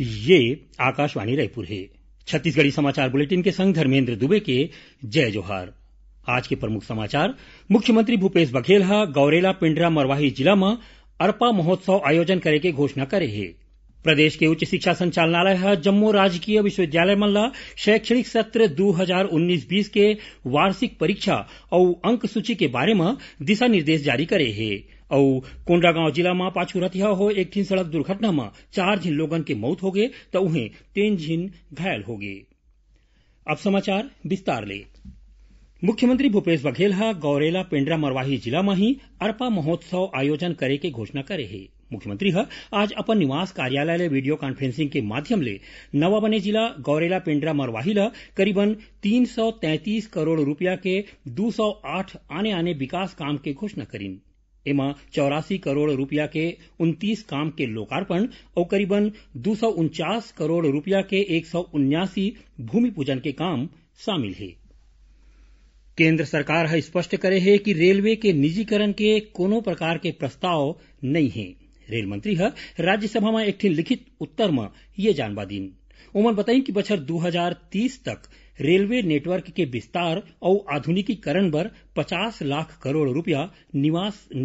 ये आकाशवाणी रायपुर है छत्तीसगढ़ी समाचार बुलेटिन के संग धर्मेन्द्र दुबे के जय जोहार आज के प्रमुख समाचार मुख्यमंत्री भूपेश बघेल हा गौरेला पिंडरा मरवाही जिला में अरपा महोत्सव आयोजन करे के घोषणा करे है प्रदेश के उच्च शिक्षा संचालनालय है जम्मू राजकीय विश्वविद्यालय मन शैक्षणिक सत्र 2019-20 के वार्षिक परीक्षा और अंक सूची के बारे में दिशा निर्देश जारी करे है और कोंडागांव जिला में पाछू रतिया हो एक ठिन सड़क दुर्घटना में चार झिन लोगन की मौत हो गए तो उन्हें तीन झीन घायल हो गए मुख्यमंत्री मुख्यमंत्री भूपेश बघेल हा गौरेला पेंड्रा मरवाही जिला में ही अरपा महोत्सव आयोजन करे के घोषणा करे है मुख्यमंत्री हा आज अपन निवास कार्यालय ले वीडियो कॉन्फ्रेंसिंग के माध्यम ले नवा बने जिला गौरेला पेंड्रा मरवाही ला करीबन तीन सौ तैंतीस करोड़ रुपया के दो सौ आठ आने आने विकास काम के घोषणा करीन एमा चौरासी करोड़ रूपया के उन्तीस काम के लोकार्पण और करीबन दो सौ उनचास करोड़ रूपया के एक सौ उन्यासी भूमि पूजन के काम शामिल है केंद्र सरकार है स्पष्ट करे है कि रेलवे के निजीकरण के कोनो प्रकार के प्रस्ताव नहीं है रेल मंत्री है राज्यसभा में एक लिखित उत्तर में ये जानवा दी उमन बताई कि बछर 2030 तक रेलवे नेटवर्क के विस्तार और आधुनिकीकरण बर पचास लाख करोड़ रूपया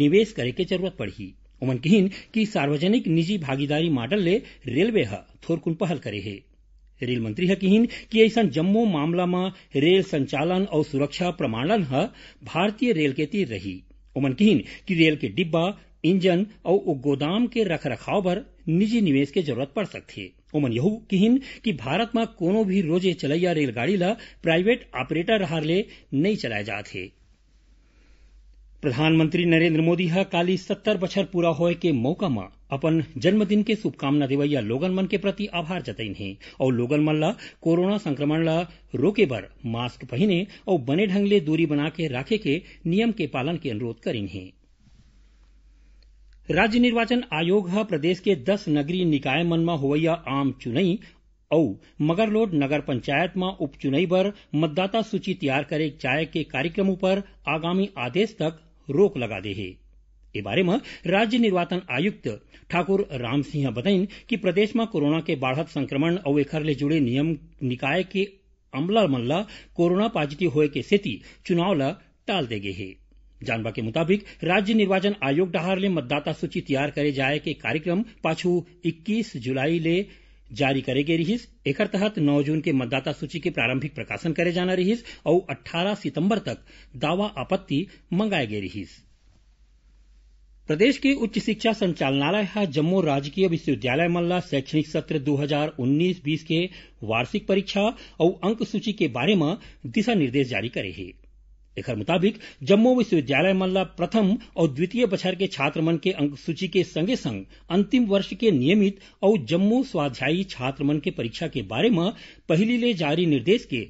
निवेश करे के जरूरत पड़ी उमन कहिन कि सार्वजनिक निजी भागीदारी मॉडल ले रेलवे थोरकुन पहल करे है रेल मंत्री है कहिन कि ऐसा जम्मो मामला मा रेल संचालन और सुरक्षा प्रमाणन भारतीय रेल के तीर रही उमन कहीन कि रेल के डिब्बा इंजन और गोदाम के रख रखाव पर निजी निवेश के जरूरत पड़ सकती है ओमन यहू කිහින් कि भारत में कोनो भी रोजे चलैया रेलगाड़ी ला प्राइवेट ऑपरेटर ले नहीं चलाए जाते प्रधानमंत्री नरेंद्र मोदी हा काली सत्तर बछर पूरा होए के मौका में अपन जन्मदिन के शुभकामना देवैया लोगन मन के प्रति आभार जताइन हे और लोगन मन ला कोरोना संक्रमण ला रोके बर मास्क पहने और बने ढंग ले दूरी बना के राखे के नियम के पालन के अनुरोध करीन हे राज्य निर्वाचन आयोग ह प्रदेश के दस नगरीय निकाय मन में होवैया आम चुनई और मगरलोड नगर पंचायत में उपचुनई पर मतदाता सूची तैयार करे जाए के कार्यक्रम पर आगामी आदेश तक रोक लगा दे है इस बारे में राज्य निर्वाचन आयुक्त ठाकुर राम सिंह बताइन कि प्रदेश में कोरोना के बाढ़त संक्रमण और एखर ले जुड़े नियम निकाय के अमला मल्ला कोरोना पॉजिटिव होए के स्थिति चुनाव ला टाल दे गए हैं जानवा के मुताबिक राज्य निर्वाचन आयोग ले मतदाता सूची तैयार करे जाए के कार्यक्रम પાછું इक्कीस जुलाई ले जारी करेगी रहीस एक तहत नौ जून के मतदाता सूची के प्रारंभिक प्रकाशन करे जाना रिहिस और अट्ठारह सितंबर तक दावा आपत्ति मंगाए गई रही प्रदेश के उच्च शिक्षा संचालनालय है जम्मू राजकीय विश्वविद्यालय मल्ला शैक्षणिक सत्र 2019-20 के वार्षिक परीक्षा और अंक सूची के बारे में दिशा निर्देश जारी करे हैं एखर मुताबिक जम्मू विश्वविद्यालय मल्ला प्रथम और द्वितीय बछर के छात्र मन के सूची के संगे संग अंतिम वर्ष के नियमित और जम्मो स्वाध्यायी छात्र मन के परीक्षा के बारे में पहली ले जारी निर्देश के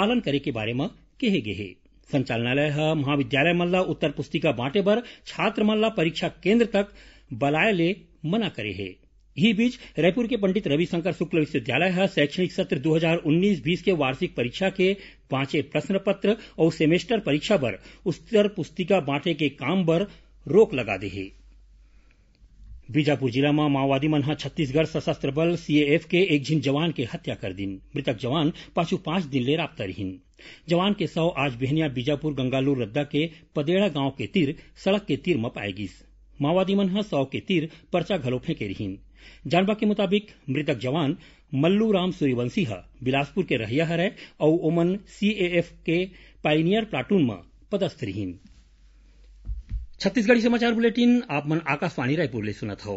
पालन करे के बारे में कहे गे है संचालनालय महाविद्यालय मल्ला उत्तर पुस्तिका बांटे पर छात्र मन परीक्षा केन्द्र तक बलाये ले मना करे हे इसी बीच रायपुर के पंडित रविशंकर शुक्ल विश्वविद्यालय है शैक्षणिक सत्र दो हजार उन्नीस बीस के वार्षिक परीक्षा के पांचे प्रश्न पत्र और सेमेस्टर परीक्षा पर उत्तर पुस्तिका बांटे के काम पर रोक लगा दे है बीजापुर जिला में माओवादी मन छत्तीसगढ़ सशस्त्र बल सीएएफ के एक झिन जवान के हत्या कर दिन मृतक जवान पाछू पांच दिन ले राबता रहीन जवान के शव आज बिहनिया बीजापुर गंगालू रद्दा के पदेड़ा गांव के तीर सड़क के तीर में पाएगी माओवादी मन सौ शव के तीर पर्चा घलो फेंके रहीन जानबा के मुताबिक मृतक जवान मल्लू राम सूर्यवंशी ह बिलासपुर के रहिया हरय और ओमन सीएएफ के पाइनियर प्लाटून में पदस्थ रिहीन छत्तीसगढ़ी समाचार बुलेटिन आप मन आकाशवाणी रायपुर ले सुनत हो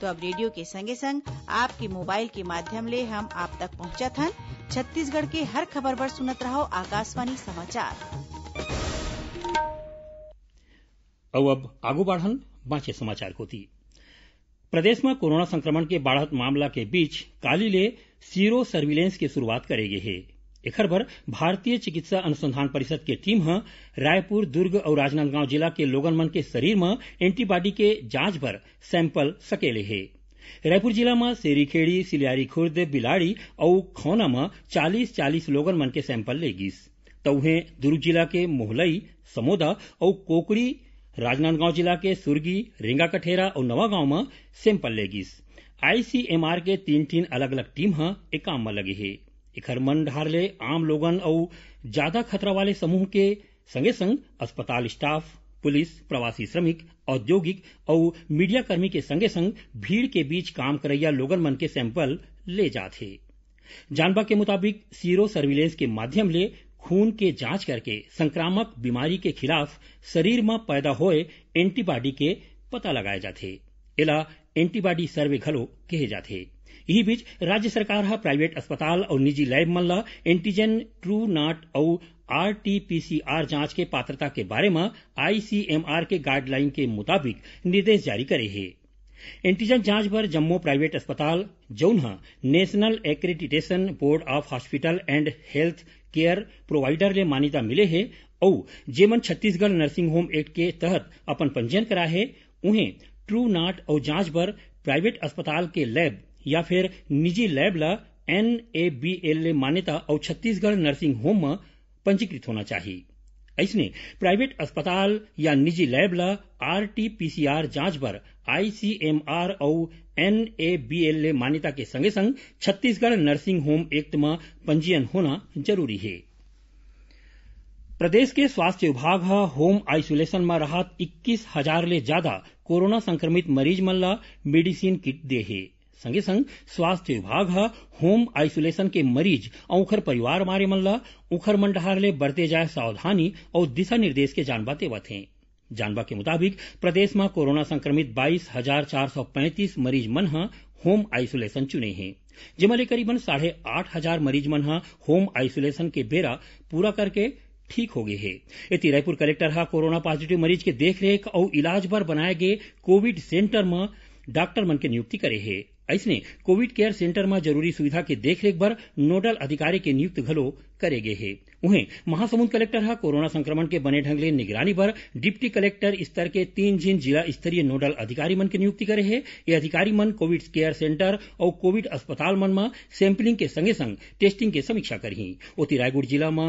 तो अब रेडियो के संगे संग आपके मोबाइल के माध्यम ले हम आप तक पहुंचत हन छत्तीसगढ़ के हर खबर पर सुनत रहो आकाशवाणी समाचार अब आगो बढ़न बाचे समाचार कोती प्रदेश में कोरोना संक्रमण के बढ़त मामला के बीच काली ले सीरो सर्विलेंस की शुरुआत करेगी है एक खबर भारतीय चिकित्सा अनुसंधान परिषद के टीम ह रायपुर दुर्ग और राजनांदगांव जिला के लोगन मन के शरीर में एंटीबॉडी के जांच पर सैंपल सकेले हे रायपुर जिला में सेरीखेड़ी सिलियारी खुर्द बिलाड़ी और खौना में चालीस चालीस लोगन मन के सैंपल ले गिस त उहें दुर्ग जिला के मोहलई समोदा और कोकड़ी राजनांदगांव जिला के सुरगी रेंगाकठेरा और नवागांव में सैंपल ले गिस आईसीएमआर के तीन तीन अलग अलग टीम ह काम में लगे हे एखर मन ढार ले आम लोगन अउ ज्यादा खतरा वाले समूह के संगे संग अस्पताल स्टाफ पुलिस प्रवासी श्रमिक औद्योगिक अउ मीडियाकर्मी के संगे संग भीड़ के बीच काम करैया लोगन मन के सैंपल ले जाथे जानबा के मुताबिक सीरो सर्विलेंस के माध्यम ले खून के जांच करके संक्रामक बीमारी के खिलाफ शरीर में पैदा होए एंटीबॉडी के पता लगाए जाते एला एंटीबॉडी सर्वे घलो कहे जाते इही बीच राज्य सरकार ह प्राइवेट अस्पताल और निजी लैब मन ल एंटीजन ट्रू नाट और आरटीपीसीआर जांच के पात्रता के बारे में आईसीएमआर के गाइडलाइन के मुताबिक निर्देश जारी करे हे एंटीजन जांच पर जम्मो प्राइवेट अस्पताल जौन national accreditation board of hospital and health care provider ले मान्यता मिले है और जेमन छत्तीसगढ़ नर्सिंग होम एक्ट के तहत अपन पंजीयन करा है उन्हें ट्रू नाट और जांच पर प्राइवेट अस्पताल के लैब या फिर निजी लैब एनएबीएल मान्यता और छत्तीसगढ़ नर्सिंग होम में पंजीकृत होना चाहिए ऐसने प्राइवेट अस्पताल या निजी लैब ला आरटीपीसीआर जांच पर आईसीएमआर और एनएबीएल मान्यता के संगे संग छत्तीसगढ़ नर्सिंग होम एक्ट में पंजीयन होना जरूरी है प्रदेश के स्वास्थ्य विभाग होम आइसोलेशन में रहा इक्कीस हजार ले ज्यादा कोरोना संक्रमित मरीज मल्ला मेडिसिन किट दे है संगे संग स्वास्थ्य विभाग होम आइसोलेशन के मरीज और उखर परिवार मारे मन ल मंडहार मन ले बरते जाए सावधानी और दिशा निर्देश के जानबा देवत हैं जानबा के मुताबिक प्रदेश में कोरोना संक्रमित बाईस हजार चार सौ पैंतीस मरीज मन होम आइसोलेशन चुने हैं जिमले करीबन साढ़े आठ हजार मरीज मन होम आइसोलेशन के बेरा पूरा करके ठीक गए हे इति रायपुर कलेक्टर हा कोरोना पॉजिटिव मरीज के देखरेख और इलाज पर बनाए गए कोविड सेंटर में डॉक्टर मन के नियुक्ति करे हे अइसने कोविड केयर सेंटर में जरूरी सुविधा के देखरेख पर नोडल अधिकारी के नियुक्त घलो करे गए हे उन्हें महासमुंद कलेक्टर है कोरोना संक्रमण के बने ढंग ले निगरानी पर डिप्टी कलेक्टर स्तर के तीन जिन जिला स्तरीय नोडल अधिकारी मन के नियुक्ति करे है ये अधिकारी मन कोविड केयर सेंटर और कोविड अस्पताल मन में सैंपलिंग के संगे संग टेस्टिंग के समीक्षा करी ओती रायगढ़ जिला में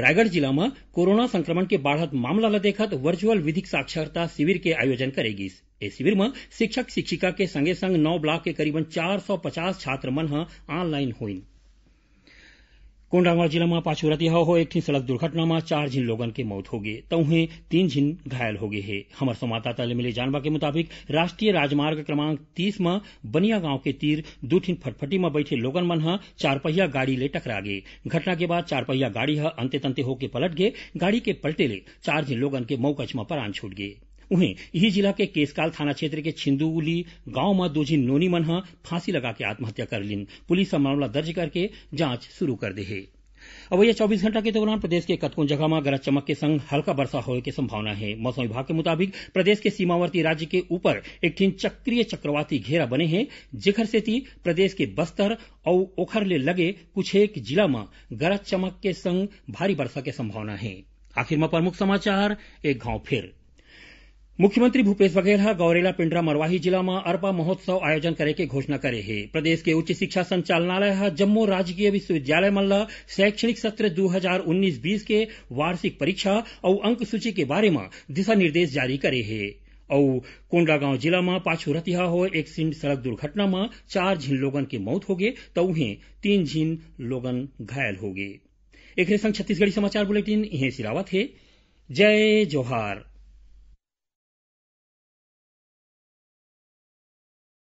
रायगढ़ जिला में कोरोना संक्रमण के बढ़त मामला દેખત वर्चुअल विधिक साक्षरता शिविर के आयोजन करेगी इस शिविर में शिक्षक शिक्षिका के संगे संग नौ ब्लॉक के करीबन चार सौ पचास छात्र मन ऑनलाइन हुई कोंडागांव जिला में पाछू रती हा हो एक थी सड़क दुर्घटना में चार झीन लोगन के मौत हो होगे तउहीं तीन झीन घायल गए है हमारे संवाददाता ने मिले जानवा के मुताबिक राष्ट्रीय राजमार्ग क्रमांक तीस में बनिया गांव के तीर दू ठीन फटफटी में बैठे लोगन मन चारपहिया गाड़ी ले टकरा गए घटना के बाद चारपहिया गाड़ी ह अंते तंते होके पलट गए गाड़ी के पलटे ले चार झिन लोगन के मौकच में परान छूट गये उन्हें इसी जिला के केसकाल थाना क्षेत्र के छिंदुली गांव दो झीन नोनी मन फांसी फांसी के आत्महत्या कर लीन पुलिस मामला दर्ज करके जांच शुरू कर है अब अवैया चौबीस घंटा के दौरान प्रदेश के कतकों जगह में गरज चमक के संग हल्का वर्षा होने की संभावना है मौसम विभाग के मुताबिक प्रदेश के सीमावर्ती राज्य के ऊपर एक चक्रीय चक्रवाती घेरा बने हैं जिखर से थी प्रदेश के बस्तर और ओखर ले लगे कुछ एक जिला में गरज चमक के संग भारी वर्षा की संभावना है आखिर में प्रमुख समाचार एक गांव फिर मुख्यमंत्री भूपेश बघेल ગૌરેલા गौरेला पिंडरा मरवाही जिला में अरपा महोत्सव आयोजन करे घोषणा करे है प्रदेश के उच्च शिक्षा संचालनालय ह जम्मू राजकीय विश्वविद्यालय मल्ल शैक्षणिक सत्र 2019 हजार उन्नीस बीस के वार्षिक परीक्षा और अंक सूची के बारे में दिशा निर्देश जारी करे हे और कोंडागांव जिला में पाछू रतिहा हो एक सड़क दुर्घटना में चार झिन लोगन की मौत हो होगे तो उन्हें तीन झिन लोगन घायल हो गए संग छत्तीसगढ़ी समाचार बुलेटिन जय जोहार